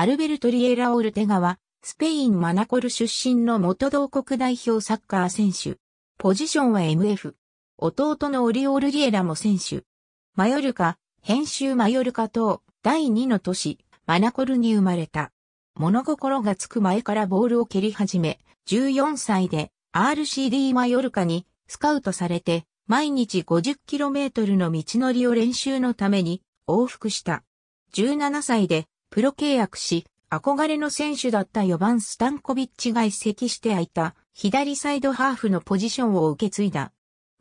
アルベルト・リエラ・オルテガは、スペイン・マナコル出身の元同国代表サッカー選手。ポジションは MF。弟のオリオール・リエラも選手。マヨルカ、編集マヨルカ等、第2の都市、マナコルに生まれた。物心がつく前からボールを蹴り始め、14歳で RCD マヨルカにスカウトされて、毎日 50km の道のりを練習のために往復した。17歳でプロ契約し、憧れの選手だった4番スタンコビッチが移籍して空いた左サイドハーフのポジションを受け継いだ。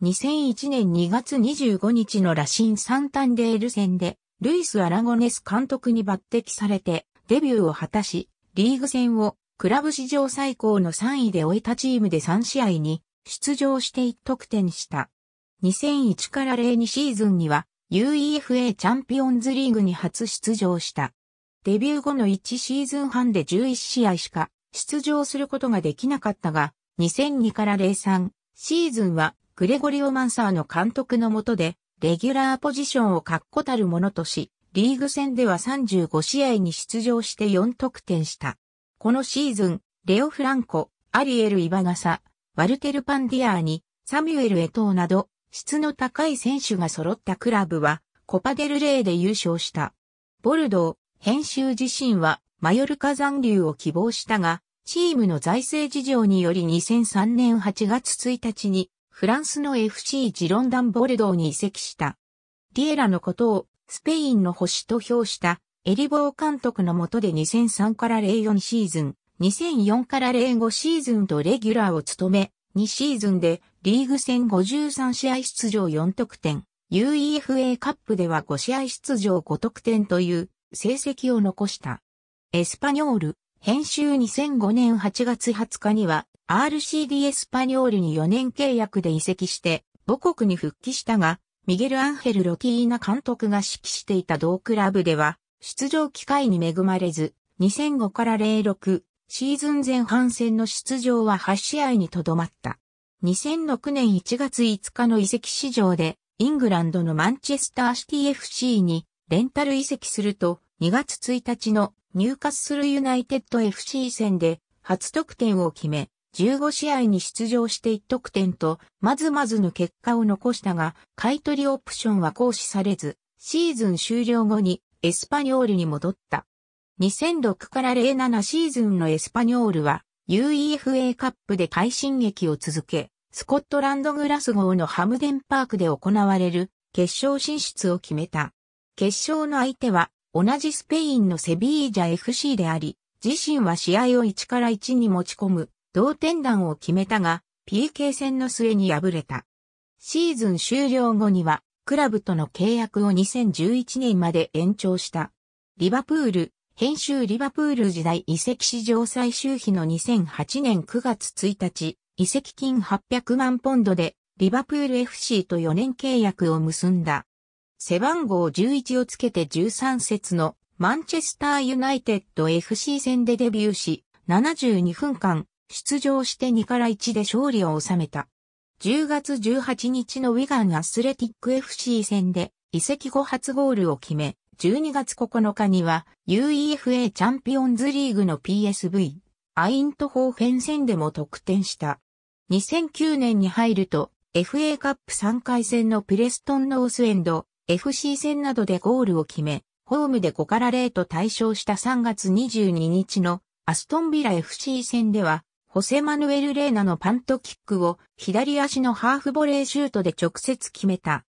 2001年2月25日の羅針サンタンデール戦で、ルイス・アラゴネス監督に抜擢されて、デビューを果たし、リーグ戦をクラブ史上最高の3位で終えたチームで3試合に出場して1得点した。2001から02シーズンには UEFA チャンピオンズリーグに初出場した。デビュー後の1シーズン半で11試合しか出場することができなかったが、2002から03シーズンはグレゴリオ・マンサーの監督のもとで、レギュラーポジションを確固たるものとし、リーグ戦では35試合に出場して4得点した。このシーズン、レオ・フランコ、アリエル・イバガサ、ワルテル・パンディアーニ、サミュエル・エトーなど、質の高い選手が揃ったクラブは、コパデルレイで優勝した。ボルドー、編集自身はマヨルカ残留を希望したが、チームの財政事情により2003年8月1日にフランスの FC ジロンダン・ボルドーに移籍した。リエラのことをスペインの星と評したエリボー監督の下で2003から04シーズン、2004から05シーズンとレギュラーを務め、2シーズンでリーグ戦53試合出場4得点、UEFA カップでは5試合出場5得点という成績を残した。エスパニョール、編集2005年8月20日には RCD エスパニョールに4年契約で移籍して母国に復帰したが、ミゲル・アンヘル・ロキーナ監督が指揮していた同クラブでは出場機会に恵まれず、2005から06シーズン前半戦の出場は8試合にとどまった。2006年1月5日の移籍市場でイングランドのマンチェスターシティ FC にレンタル移籍すると、2月1日の入荷するユナイテッド FC 戦で初得点を決め、15試合に出場して1得点と、まずまずの結果を残したが、買取オプションは行使されず、シーズン終了後にエスパニョールに戻った。2006から07シーズンのエスパニョールは UEFA カップで快進撃を続け、スコットランドグラスゴーのハムデンパークで行われる決勝進出を決めた。決勝の相手は、同じスペインのセビージャ FC であり、自身は試合を1から1に持ち込む、同点弾を決めたが、PK 戦の末に敗れた。シーズン終了後には、クラブとの契約を2011年まで延長した。リバプール、編集リバプール時代移籍史上最終日の2008年9月1日、移籍金800万ポンドで、リバプール FC と4年契約を結んだ。背番号11をつけて13節のマンチェスターユナイテッド FC 戦でデビューし、72分間出場して2から1で勝利を収めた。10月18日のウィガンアスレティック FC 戦で移籍後初ゴールを決め、12月9日には UEFA チャンピオンズリーグの PSV、アイントホーフェン戦でも得点した。2009年に入ると FA カップ3回戦のプレストンノースエンド FC 戦などでゴールを決め、ホームで5から0と対象した3月22日のアストンビラ FC 戦では、ホセマヌエル・レーナのパントキックを左足のハーフボレーシュートで直接決めた。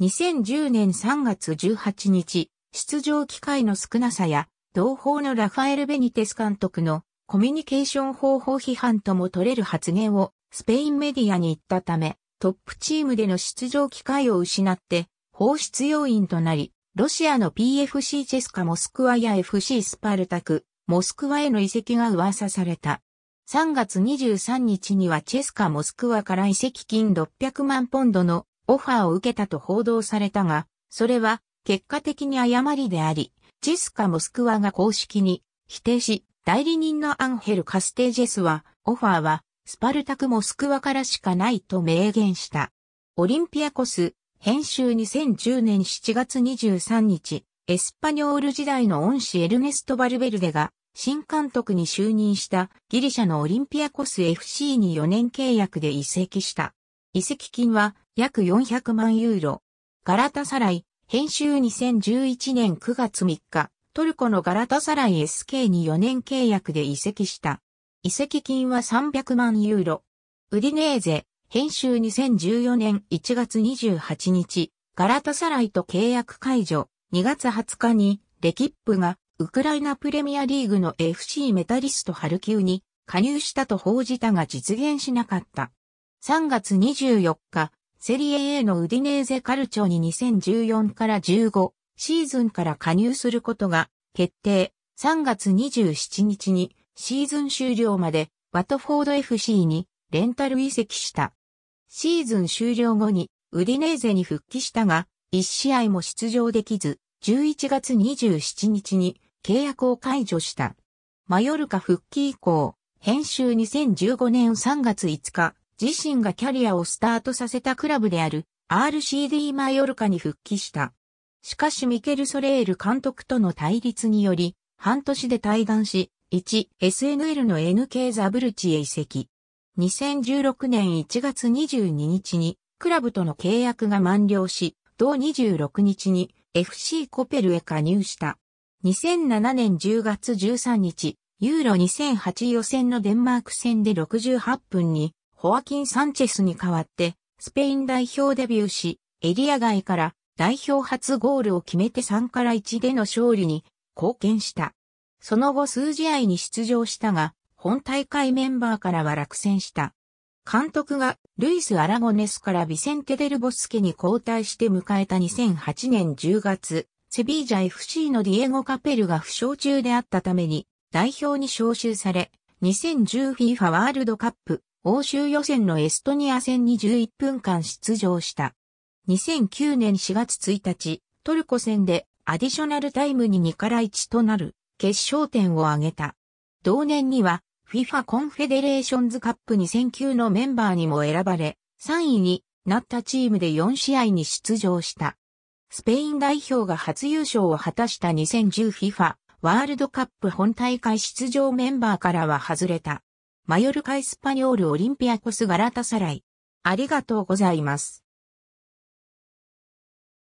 2010年3月18日、出場機会の少なさや、同胞のラファエル・ベニテス監督のコミュニケーション方法批判とも取れる発言をスペインメディアに言ったため、トップチームでの出場機会を失って、放出要因となり、ロシアの PFC チェスカモスクワや FC スパルタク、モスクワへの移籍が噂された。3月23日にはチェスカモスクワから移籍金600万ポンドのオファーを受けたと報道されたが、それは結果的に誤りであり、チェスカモスクワが公式に否定し、代理人のアンヘル・カステージェスは、オファーはスパルタクモスクワからしかないと明言した。オリンピアコス、編集2010年7月23日、エスパニョール時代の恩師エルネスト・バルベルデが新監督に就任したギリシャのオリンピアコス FC に4年契約で移籍した。移籍金は約400万ユーロ。ガラタサライ、編集2011年9月3日、トルコのガラタサライ SK に4年契約で移籍した。移籍金は300万ユーロ。ウディネーゼ、編集2014年1月28日、ガラタサライと契約解除、2月20日に、レキップが、ウクライナプレミアリーグの FC メタリストハルキウに加入したと報じたが実現しなかった。3月24日、セリエ A のウディネーゼカルチョに2014から15シーズンから加入することが決定。3月27日にシーズン終了までワトフォード FC にレンタル移籍した。シーズン終了後にウディネーゼに復帰したが、1試合も出場できず、11月27日に契約を解除した。マヨルカ復帰以降、編集2015年3月5日、自身がキャリアをスタートさせたクラブである RCD マヨルカに復帰した。しかしミケル・ソレール監督との対立により、半年で退団し、1、SNL の NK ザブルチへ移籍。2016年1月22日にクラブとの契約が満了し、同26日に FC コペルへ加入した。2007年10月13日、ユーロ2008予選のデンマーク戦で68分に、ホアキン・サンチェスに代わって、スペイン代表デビューし、エリア外から代表初ゴールを決めて3から1での勝利に貢献した。その後数試合に出場したが、本大会メンバーからは落選した。監督がルイス・アラゴネスからビセンテ・デル・ボスケに交代して迎えた2008年10月、セビージャ FC のディエゴ・カペルが負傷中であったために代表に招集され、2010FIFA ワールドカップ欧州予選のエストニア戦に11分間出場した。2009年4月1日、トルコ戦でアディショナルタイムに2から1となる決勝点を挙げた。同年には FIFA コンフェデレーションズカップ2009のメンバーにも選ばれ、3位になったチームで4試合に出場した。スペイン代表が初優勝を果たした 2010FIFA ワールドカップ本大会出場メンバーからは外れた。マヨルカイスパニョールオリンピアコスガラタサライ。ありがとうございます。